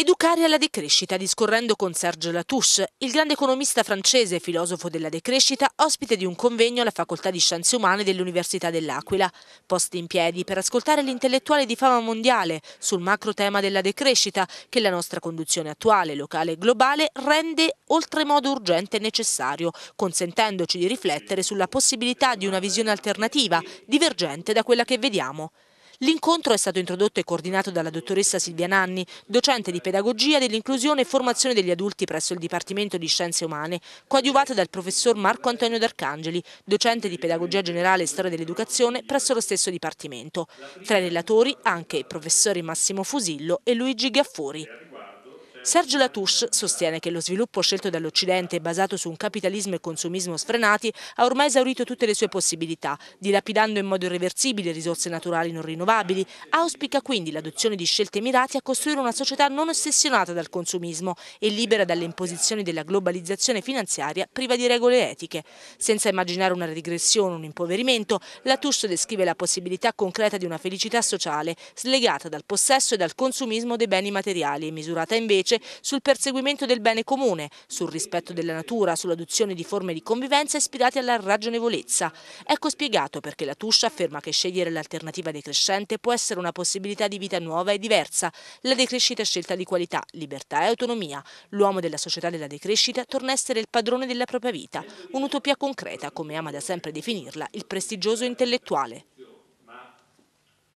Educare alla decrescita, discorrendo con Serge Latouche, il grande economista francese e filosofo della decrescita, ospite di un convegno alla Facoltà di Scienze Umane dell'Università dell'Aquila, posti in piedi per ascoltare l'intellettuale di fama mondiale sul macro tema della decrescita che la nostra conduzione attuale, locale e globale rende oltremodo urgente e necessario, consentendoci di riflettere sulla possibilità di una visione alternativa, divergente da quella che vediamo. L'incontro è stato introdotto e coordinato dalla dottoressa Silvia Nanni, docente di pedagogia dell'inclusione e formazione degli adulti presso il Dipartimento di Scienze Umane, coadiuvata dal professor Marco Antonio D'Arcangeli, docente di pedagogia generale e storia dell'educazione presso lo stesso Dipartimento. Tra i relatori anche i professori Massimo Fusillo e Luigi Gaffori. Serge Latouche sostiene che lo sviluppo scelto dall'Occidente, basato su un capitalismo e consumismo sfrenati, ha ormai esaurito tutte le sue possibilità, dilapidando in modo irreversibile risorse naturali non rinnovabili. Auspica quindi l'adozione di scelte mirate a costruire una società non ossessionata dal consumismo e libera dalle imposizioni della globalizzazione finanziaria priva di regole etiche. Senza immaginare una regressione, un impoverimento, Latouche descrive la possibilità concreta di una felicità sociale, slegata dal possesso e dal consumismo dei beni materiali e misurata invece sul perseguimento del bene comune, sul rispetto della natura, sull'adozione di forme di convivenza ispirate alla ragionevolezza. Ecco spiegato perché la Tuscia afferma che scegliere l'alternativa decrescente può essere una possibilità di vita nuova e diversa. La decrescita è scelta di qualità, libertà e autonomia. L'uomo della società della decrescita torna a essere il padrone della propria vita, un'utopia concreta, come ama da sempre definirla il prestigioso intellettuale.